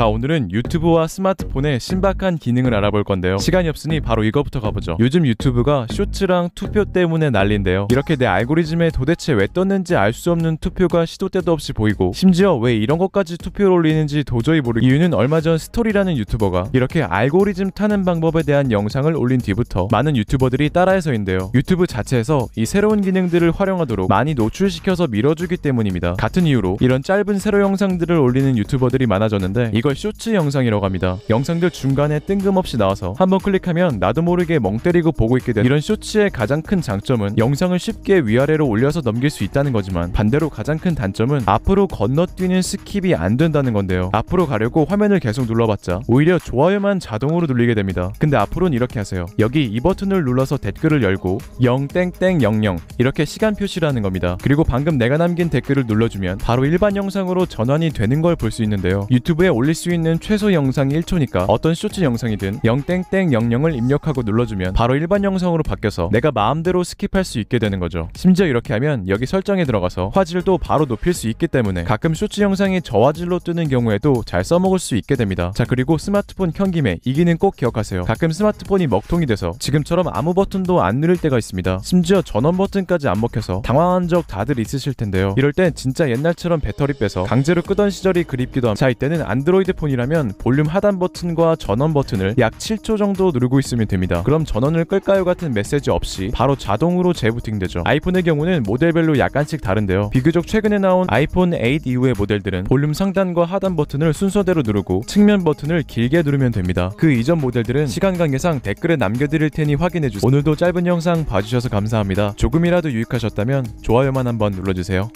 자 오늘은 유튜브와 스마트폰의 신박한 기능을 알아볼 건데요 시간이 없으니 바로 이거부터 가보죠 요즘 유튜브가 쇼츠랑 투표 때문에 난리인데요 이렇게 내 알고리즘에 도대체 왜 떴는지 알 수 없는 투표가 시도 때도 없이 보이고 심지어 왜 이런 것까지 투표를 올리는지 도저히 모르 이유는 얼마 전 스토리라는 유튜버가 이렇게 알고리즘 타는 방법에 대한 영상을 올린 뒤부터 많은 유튜버들이 따라해서인데요 유튜브 자체에서 이 새로운 기능들을 활용하도록 많이 노출시켜서 밀어주기 때문입니다 같은 이유로 이런 짧은 세로 영상들을 올리는 유튜버들이 많아졌는데 이거 이걸 쇼츠 영상이라고 합니다. 영상들 중간에 뜬금없이 나와서 한번 클릭하면 나도 모르게 멍 때리고 보고 있게 되는 이런 쇼츠의 가장 큰 장점은 영상을 쉽게 위아래로 올려서 넘길 수 있다는 거지만 반대로 가장 큰 단점은 앞으로 건너뛰는 스킵이 안 된다는 건데요. 앞으로 가려고 화면을 계속 눌러봤자 오히려 좋아요만 자동으로 눌리게 됩니다. 근데 앞으로는 이렇게 하세요. 여기 이 버튼을 눌러서 댓글을 열고 0땡땡00 이렇게 시간 표시를 하는 겁니다. 그리고 방금 내가 남긴 댓글을 눌러주면 바로 일반 영상으로 전환이 되는 걸 볼 수 있는데요. 유튜브에 올릴 수 있는 최소 영상이 1초니까 어떤 쇼츠 영상이든 0땡땡 00을 입력하고 눌러주면 바로 일반 영상으로 바뀌어서 내가 마음대로 스킵할 수 있게 되는 거죠. 심지어 이렇게 하면 여기 설정에 들어가서 화질도 바로 높일 수 있기 때문에 가끔 쇼츠 영상이 저화질로 뜨는 경우에도 잘 써먹을 수 있게 됩니다. 자 그리고 스마트폰 켠 김에 이기는꼭 기억하세요. 가끔 스마트폰이 먹통이 돼서 지금처럼 아무 버튼도 안 누를 때가 있습니다. 심지어 전원 버튼까지 안 먹혀서 당황한 적 다들 있으실 텐데요. 이럴 땐 진짜 옛날처럼 배터리 빼서 강제로 끄던 시절이 그립기도 합니다. 자 이때는 안드로이드 안드로이드 폰이라면 볼륨 하단 버튼과 전원 버튼을 약 7초 정도 누르고 있으면 됩니다. 그럼 전원을 끌까요 같은 메시지 없이 바로 자동으로 재부팅되죠. 아이폰의 경우는 모델별로 약간씩 다른데요. 비교적 최근에 나온 아이폰 8 이후의 모델들은 볼륨 상단과 하단 버튼을 순서대로 누르고 측면 버튼을 길게 누르면 됩니다. 그 이전 모델들은 시간 관계상 댓글에 남겨드릴 테니 확인해주세요. 오늘도 짧은 영상 봐주셔서 감사합니다. 조금이라도 유익하셨다면 좋아요만 한번 눌러주세요.